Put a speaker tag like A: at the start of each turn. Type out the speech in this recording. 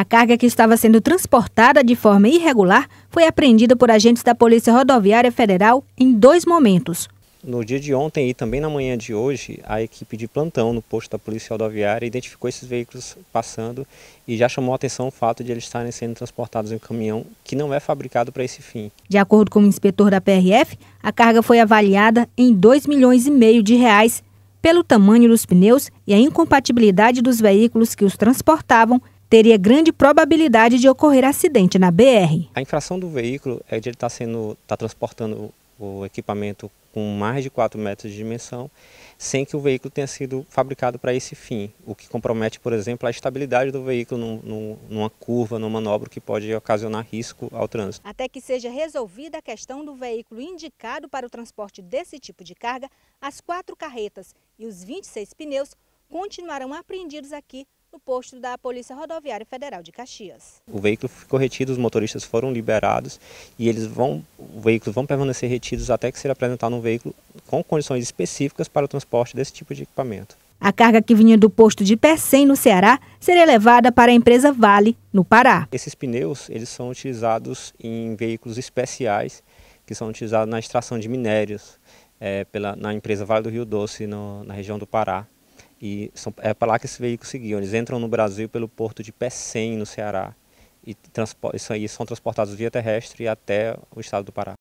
A: A carga que estava sendo transportada de forma irregular foi apreendida por agentes da Polícia Rodoviária Federal em dois momentos.
B: No dia de ontem e também na manhã de hoje, a equipe de plantão no posto da Polícia Rodoviária identificou esses veículos passando e já chamou a atenção o fato de eles estarem sendo transportados em um caminhão que não é fabricado para esse fim. De acordo
A: com o inspetor da PRF, a carga foi avaliada em 2 milhões e meio de reais pelo tamanho dos pneus e a incompatibilidade dos veículos que os transportavam teria grande probabilidade de ocorrer acidente na BR.
B: A infração do veículo é de ele estar tá sendo, estar tá transportando o equipamento com mais de 4 metros de dimensão, sem que o veículo tenha sido fabricado para esse fim, o que compromete, por exemplo, a estabilidade do veículo num, num, numa curva, numa manobra que pode ocasionar risco ao trânsito.
A: Até que seja resolvida a questão do veículo indicado para o transporte desse tipo de carga, as quatro carretas e os 26 pneus continuarão apreendidos aqui no posto da Polícia Rodoviária Federal de Caxias.
B: O veículo ficou retido, os motoristas foram liberados e eles vão, o veículo vão permanecer retidos até que ser apresentado um veículo com condições específicas para o transporte desse tipo de equipamento.
A: A carga que vinha do posto de Pecém, no Ceará, seria levada para a empresa Vale, no Pará.
B: Esses pneus eles são utilizados em veículos especiais que são utilizados na extração de minérios é, pela, na empresa Vale do Rio Doce, no, na região do Pará. E são, é para lá que esse veículo seguiu. Eles entram no Brasil pelo porto de Pecém, no Ceará. E, transpor, e são transportados via terrestre até o estado do Pará.